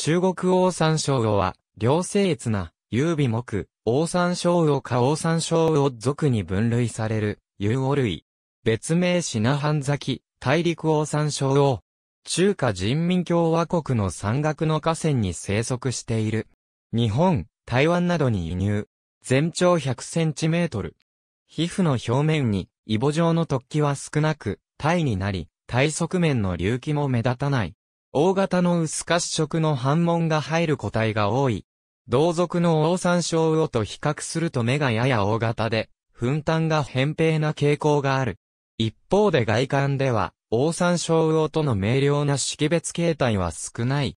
中国王山椒魚は、両生越な、優美木、王山椒魚か王山椒魚族に分類される、有魚類。別名品半キ、大陸王山椒魚。中華人民共和国の山岳の河川に生息している。日本、台湾などに輸入。全長100センチメートル。皮膚の表面に、イボ状の突起は少なく、体になり、体側面の隆起も目立たない。大型の薄褐色の反紋が入る個体が多い。同族のオオサンショウウオと比較すると目がやや大型で、粉炭が扁平な傾向がある。一方で外観では、オオサンショウオとの明瞭な識別形態は少ない。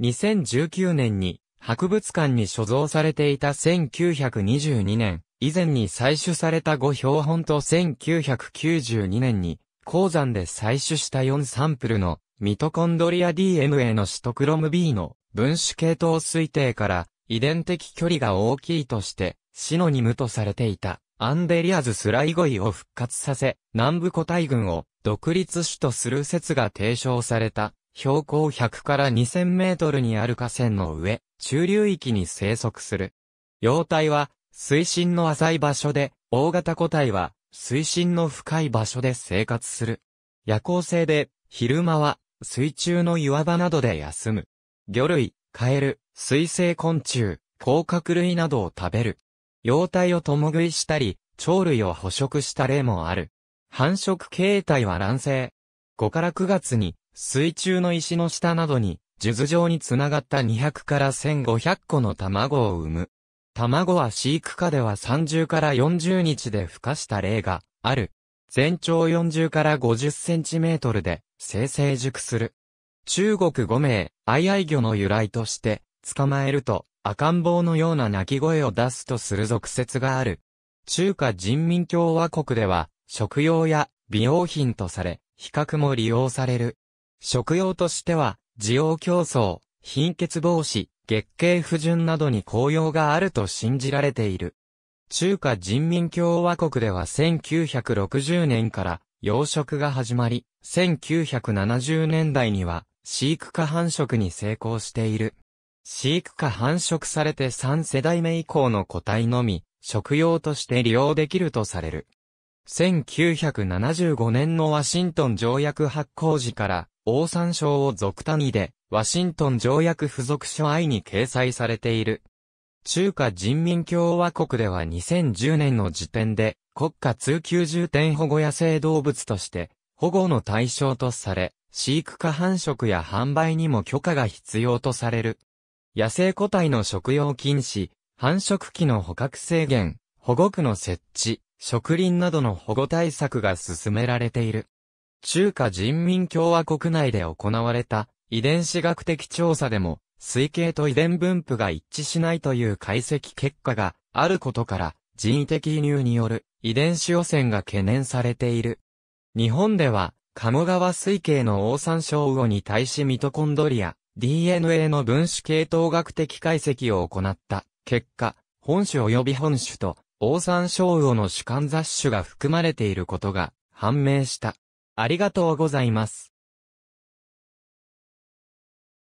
2019年に、博物館に所蔵されていた1922年、以前に採取された5標本と1992年に、鉱山で採取した4サンプルのミトコンドリア DNA のシトクロム B の分子系統推定から遺伝的距離が大きいとして、シノニムとされていたアンデリアズスライゴイを復活させ、南部個体群を独立種とする説が提唱された、標高100から2000メートルにある河川の上、中流域に生息する。幼体は水深の浅い場所で、大型個体は水深の深い場所で生活する。夜行性で、昼間は水中の岩場などで休む。魚類、カエル、水生昆虫、甲殻類などを食べる。幼体を共食いしたり、鳥類を捕食した例もある。繁殖形態は卵生。5から9月に、水中の石の下などに、数珠状につながった200から1500個の卵を産む。卵は飼育下では30から40日で孵化した例がある。全長40から50センチメートルで、生成熟する。中国語名、愛愛魚の由来として、捕まえると赤ん坊のような鳴き声を出すとする俗説がある。中華人民共和国では、食用や美容品とされ、比較も利用される。食用としては、需要競争、貧血防止、月経不順などに効用があると信じられている。中華人民共和国では1960年から養殖が始まり、1970年代には飼育下繁殖に成功している。飼育下繁殖されて3世代目以降の個体のみ、食用として利用できるとされる。1975年のワシントン条約発行時から、オオサンショウを俗単位で、ワシントン条約付属書愛に掲載されている。中華人民共和国では2010年の時点で、国家通級重点保護野生動物として、保護の対象とされ、飼育下繁殖や販売にも許可が必要とされる。野生個体の食用禁止、繁殖期の捕獲制限、保護区の設置、植林などの保護対策が進められている。中華人民共和国内で行われた遺伝子学的調査でも、推計と遺伝分布が一致しないという解析結果があることから、人為的輸入による遺伝子汚染が懸念されている。日本では、鴨川水系のオオサンショウウオに対しミトコンドリア、DNA の分子系統学的解析を行った結果、本種及び本種とオオサンショウウオの主観雑種が含まれていることが判明した。ありがとうございます。